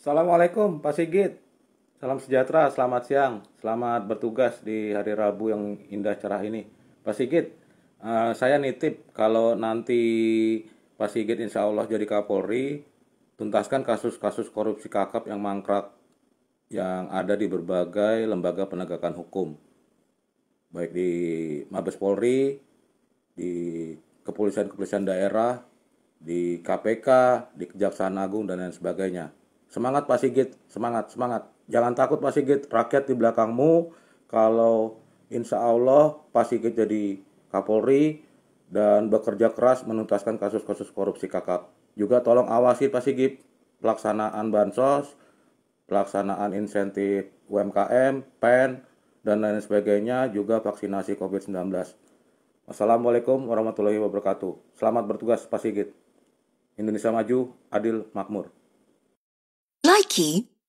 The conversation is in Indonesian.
Assalamualaikum Pak Sigit. Salam sejahtera, selamat siang, selamat bertugas di hari Rabu yang indah cerah ini. Pak Sigit, uh, saya nitip kalau nanti Pak Sigit insya Allah jadi Kapolri, tuntaskan kasus-kasus korupsi kakap yang mangkrak yang ada di berbagai lembaga penegakan hukum. Baik di Mabes Polri, di kepolisian-kepolisian daerah, di KPK, di Kejaksaan Agung, dan lain sebagainya. Semangat Pak Sigit, semangat, semangat. Jangan takut Pak Sigit, rakyat di belakangmu. Kalau insya Allah Pak Sigit jadi Kapolri dan bekerja keras menuntaskan kasus-kasus korupsi kakap. Juga tolong awasi Pak Sigit pelaksanaan bansos, pelaksanaan insentif UMKM, PEN, dan lain sebagainya, juga vaksinasi COVID-19. Wassalamualaikum warahmatullahi wabarakatuh. Selamat bertugas Pak Sigit. Indonesia Maju, Adil, Makmur. key